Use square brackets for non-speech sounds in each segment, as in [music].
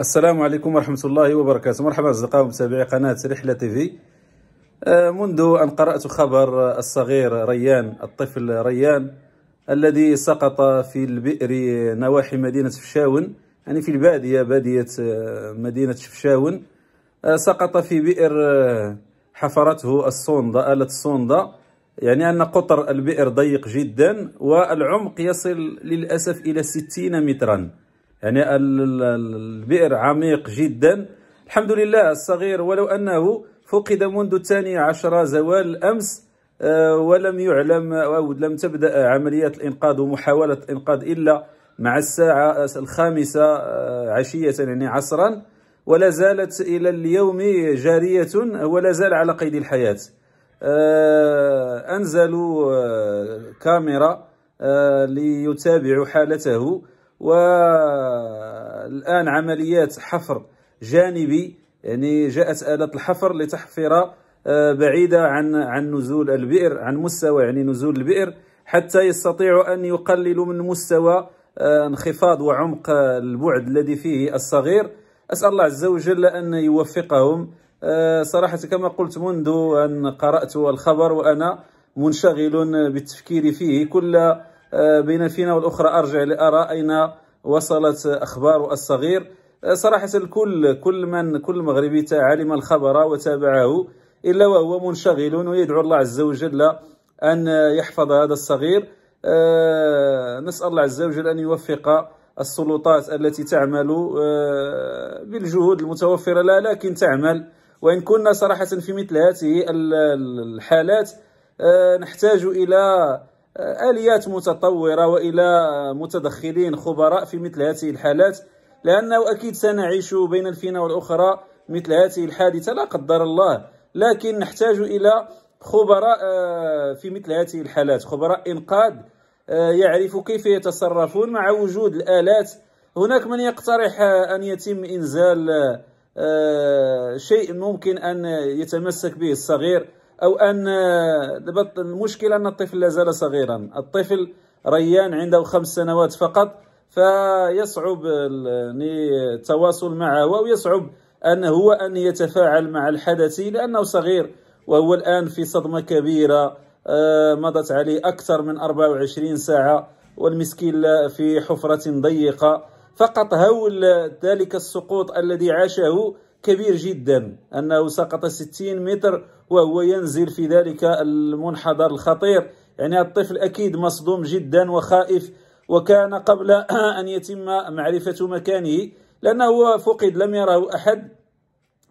السلام عليكم ورحمة الله وبركاته مرحبا أصدقاء متابعي قناة رحلة تيفي آه، منذ أن قرأت خبر الصغير ريان الطفل ريان الذي سقط في البئر نواحي مدينة فشاون يعني في البادية بادية آه، مدينة فشاون آه، سقط في بئر حفرته الصوندة آلة الصوندة يعني أن قطر البئر ضيق جدا والعمق يصل للأسف إلى 60 متراً يعني البئر عميق جدا الحمد لله الصغير ولو أنه فقد منذ الثانية عشر زوال أمس آه، ولم يعلم أو لم تبدأ عمليات الإنقاذ ومحاولة الإنقاذ إلا مع الساعة الخامسة آه، عشية يعني عصرا ولا زالت إلى اليوم جارية ولا زال على قيد الحياة آه، أنزلوا كاميرا ليتابعوا حالته والآن عمليات حفر جانبي يعني جاءت آلة الحفر لتحفر آه، بعيدة عن عن نزول البئر عن مستوى يعني نزول البئر حتى يستطيعوا أن يقللوا من مستوى آه، انخفاض وعمق البعد الذي فيه الصغير أسأل الله عز وجل أن يوفقهم آه، صراحة كما قلت منذ أن قرأت الخبر وأنا منشغل بالتفكير فيه كل بين فينا والأخرى أرجع لأرى أين وصلت أخبار الصغير أه، صراحة الكل كل من كل مغربي علم الخبر وتابعه إلا وهو منشغل ويدعو الله عز وجل أن يحفظ هذا الصغير أه، نسأل الله عز وجل أن يوفق السلطات التي تعمل أه، بالجهود المتوفرة لها لكن تعمل وإن كنا صراحة في مثل هذه الحالات نحتاج إلى آه، آليات متطورة وإلى متدخلين خبراء في مثل هذه الحالات لأنه أكيد سنعيش بين الفينة والأخرى مثل هذه الحادثة لا قدر الله لكن نحتاج إلى خبراء آه، في مثل هذه الحالات خبراء إنقاذ آه، يعرفوا كيف يتصرفون مع وجود الآلات هناك من يقترح أن يتم إنزال شيء ممكن أن يتمسك به الصغير أو أن المشكلة أن الطفل لا زال صغيرا الطفل ريان عنده خمس سنوات فقط فيصعب يعني التواصل معه ويصعب أن هو أن يتفاعل مع الحدث لأنه صغير وهو الآن في صدمة كبيرة آه، مضت عليه أكثر من 24 ساعة والمسكين في حفرة ضيقة فقط هول ذلك السقوط الذي عاشه كبير جدا أنه سقط 60 متر وهو ينزل في ذلك المنحدر الخطير يعني الطفل أكيد مصدوم جدا وخائف وكان قبل [clears throat] أن يتم معرفة مكانه لأنه هو فقد لم يره أحد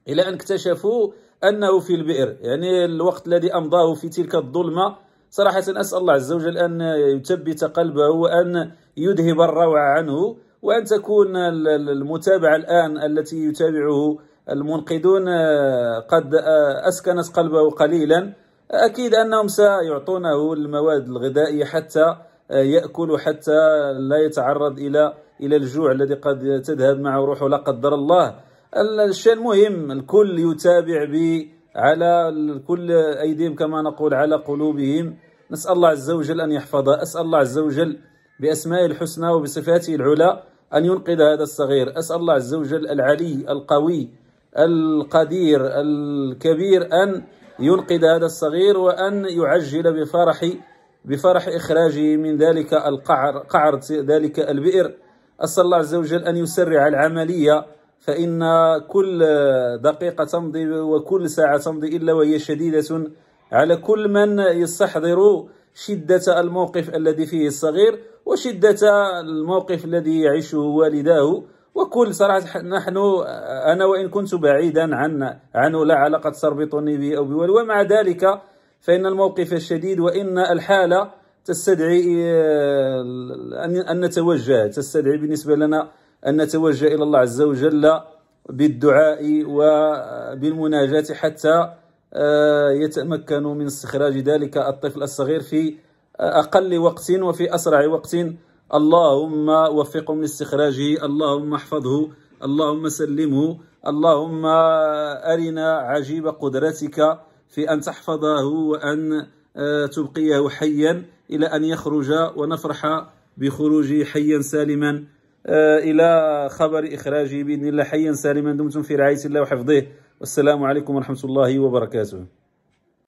إلى أن اكتشفوا أنه في البئر يعني الوقت الذي أمضاه في تلك الظلمة صراحة أسأل الله عز وجل أن يثبت قلبه وأن يذهب الروع عنه وأن تكون المتابعة الآن التي يتابعه المنقذون آه، قد آه، أسكنت قلبه قليلا أكيد أنهم سيعطونه المواد الغذائية حتى آه، يأكل حتى لا يتعرض إلى إلى الجوع الذي قد تذهب معه روحه لا قدر الله الشيء المهم الكل يتابع ب على كل أيديهم كما نقول على قلوبهم نسأل الله عز وجل أن يحفظه أسأل الله عز وجل بأسمائه الحسنى وبصفاته العلى أن ينقذ هذا الصغير أسأل الله عز وجل العلي القوي القدير الكبير أن ينقذ هذا الصغير وأن يعجل بفرح بفرح إخراجه من ذلك القعر قعر ذلك البئر أسأل الله عز وجل أن يسرع العملية فإن كل دقيقة تمضي وكل ساعة تمضي إلا وهي شديدة على كل من يستحضر شدة الموقف الذي فيه الصغير وشدة الموقف الذي يعيشه والداه وكل صراحة نحن أنا وإن كنت بعيدا عن عنه لا علاقة تربطني به أو بوالي ومع ذلك فإن الموقف الشديد وإن الحالة تستدعي آه، أن نتوجه تستدعي بالنسبة لنا أن نتوجه إلى الله عز وجل بالدعاء وبالمناجاة حتى آه، يتمكنوا من استخراج ذلك الطفل الصغير في أقل وقت وفي أسرع وقت اللهم وفقهم لاستخراجه اللهم احفظه اللهم سلمه اللهم أرنا عجيب قدرتك في أن تحفظه وأن آه، تبقيه حيا إلى أن يخرج ونفرح بخروجه حيا سالما آه، إلى خبر إخراجه بإذن الله حيا سالما دمتم في رعاية الله وحفظه والسلام عليكم ورحمة الله وبركاته